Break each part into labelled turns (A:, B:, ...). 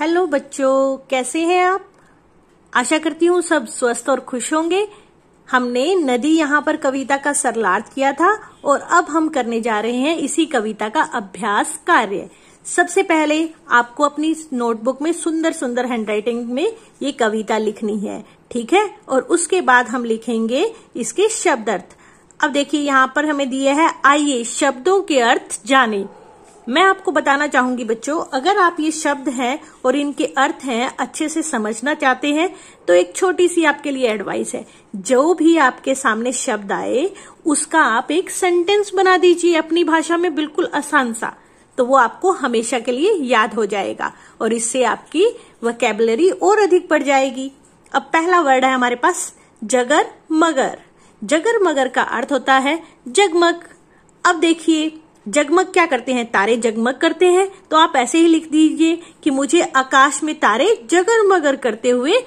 A: Hello बच्चों कैसे हैं आप आशा करती हूँ सब स्वस्थ और खुश होंगे हमने नदी यहाँ पर कविता का सरलार्थ किया था और अब हम करने जा रहे हैं इसी कविता का अभ्यास कार्य सबसे पहले आपको अपनी नोटबुक में सुंदर सुंदर हैंडराइटिंग में ये कविता लिखनी है ठीक है और उसके बाद हम लिखेंगे इसके शब्द अर्थ अब देखिए यहाँ पर हमें दिया है आइए शब्दों के अर्थ जाने मैं आपको बताना चाहूंगी बच्चों अगर आप ये शब्द हैं और इनके अर्थ हैं अच्छे से समझना चाहते हैं तो एक छोटी सी आपके लिए एडवाइस है जो भी आपके सामने शब्द आए उसका आप एक सेंटेंस बना दीजिए अपनी भाषा में बिल्कुल आसान सा तो वो आपको हमेशा के लिए याद हो जाएगा और इससे आपकी वकेबलरी और अधिक बढ़ जाएगी अब पहला वर्ड है हमारे पास जगर मगर जगर मगर का अर्थ होता है जगमग अब देखिए जगमग क्या करते हैं तारे जगमग करते हैं तो आप ऐसे ही लिख दीजिए कि मुझे आकाश में तारे जगर मगर करते हुए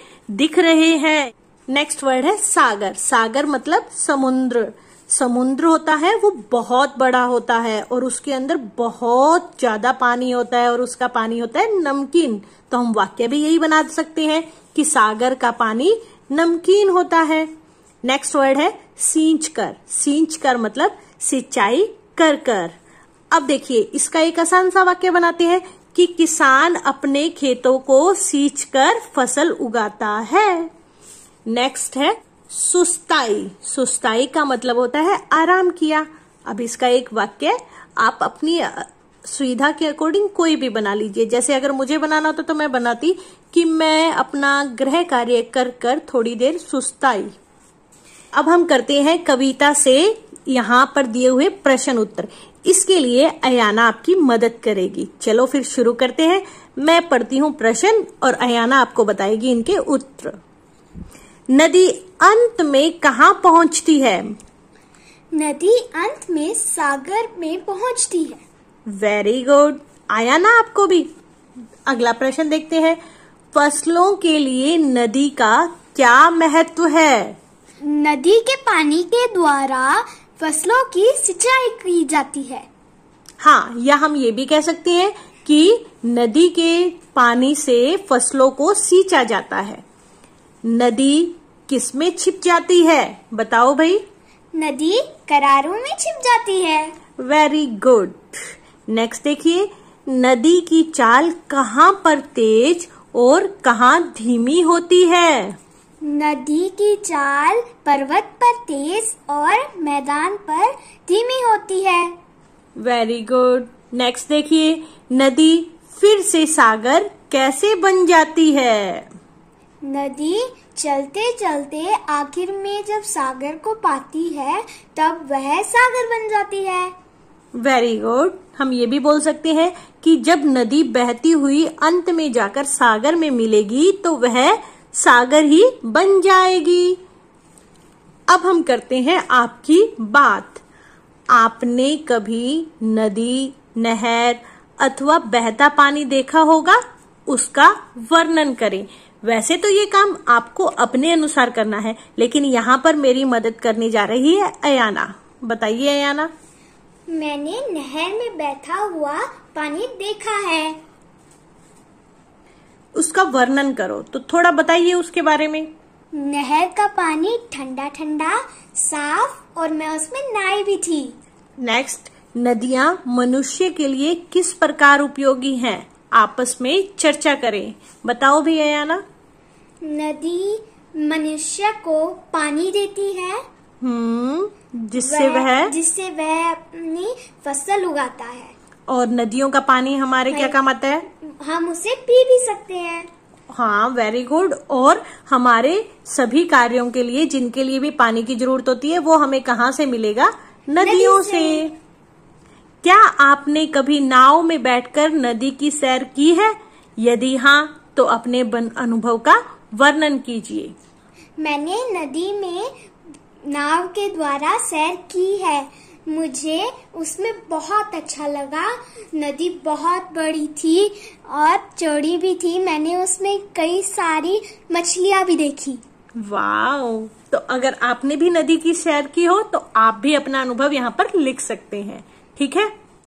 A: दिख रहे हैं नेक्स्ट वर्ड है सागर सागर मतलब समुद्र समुद्र होता है वो बहुत बड़ा होता है और उसके अंदर बहुत ज्यादा पानी होता है और उसका पानी होता है नमकीन तो हम वाक्य भी यही बना सकते हैं कि सागर का पानी नमकीन होता है नेक्स्ट वर्ड है सींच कर सींच कर मतलब सिंचाई कर कर अब देखिए इसका एक आसान सा वाक्य बनाते हैं कि किसान अपने खेतों को सींच कर फसल उगाता है नेक्स्ट है सुस्ताई सुस्ताई का मतलब होता है आराम किया अब इसका एक वाक्य आप अपनी सुविधा के अकॉर्डिंग कोई भी बना लीजिए जैसे अगर मुझे बनाना होता तो मैं बनाती कि मैं अपना गृह कार्य कर कर थोड़ी देर सुस्ताई अब हम करते हैं कविता से यहाँ पर दिए हुए प्रश्न उत्तर इसके लिए अयाना आपकी मदद करेगी चलो फिर शुरू करते हैं मैं पढ़ती हूँ प्रश्न और अयाना आपको बताएगी इनके उत्तर नदी अंत में कहा पहुँचती है नदी अंत में सागर में पहुँचती है वेरी गुड आया ना आपको भी अगला प्रश्न देखते हैं फसलों के लिए नदी का क्या महत्व है
B: नदी के पानी के द्वारा फसलों की सिंचाई की जाती है हाँ या हम ये भी कह सकते हैं कि नदी के
A: पानी से फसलों को सींचा जाता है नदी किस में छिप जाती है बताओ भाई नदी करारों में छिप जाती है वेरी गुड नेक्स्ट देखिए नदी की चाल कहाँ पर तेज और कहाँ धीमी होती है
B: नदी की चाल पर्वत पर तेज और मैदान पर धीमी होती है वेरी गुड नेक्स्ट देखिए नदी फिर से सागर
A: कैसे बन जाती है
B: नदी चलते चलते आखिर में जब सागर को पाती है तब वह सागर बन जाती है
A: वेरी गुड हम ये भी बोल सकते हैं कि जब नदी बहती हुई अंत में जाकर सागर में मिलेगी तो वह सागर ही बन जाएगी अब हम करते हैं आपकी बात आपने कभी नदी नहर अथवा बहता पानी देखा होगा उसका वर्णन करें वैसे तो ये काम आपको अपने अनुसार करना है लेकिन यहाँ पर मेरी मदद करने जा रही है अयाना बताइए अयाना
B: मैंने नहर में बैठा हुआ पानी देखा है
A: उसका वर्णन करो तो थोड़ा बताइए उसके बारे में
B: नहर का पानी ठंडा ठंडा साफ और मैं उसमें नाई भी थी नेक्स्ट
A: नदियाँ मनुष्य के लिए किस प्रकार उपयोगी हैं? आपस में चर्चा करें बताओ भी अयाना
B: नदी मनुष्य को पानी देती है हम्म जिससे वह, वह जिससे वह अपनी
A: फसल उगाता है और नदियों का पानी हमारे क्या काम आता है हम उसे पी भी सकते हैं हाँ वेरी गुड और हमारे सभी कार्यों के लिए जिनके लिए भी पानी की जरूरत होती है वो हमें कहाँ से मिलेगा नदियों से।, से क्या आपने कभी नाव में बैठकर नदी की सैर की है यदि हाँ तो अपने अनुभव का वर्णन कीजिए
B: मैंने नदी में नाव के द्वारा सैर की है मुझे उसमें बहुत अच्छा लगा नदी बहुत बड़ी थी और चौड़ी भी थी मैंने उसमें कई सारी मछलियाँ भी देखी
A: वाओ तो
B: अगर आपने भी नदी की
A: सैर की हो तो आप भी अपना अनुभव यहाँ पर लिख सकते हैं ठीक है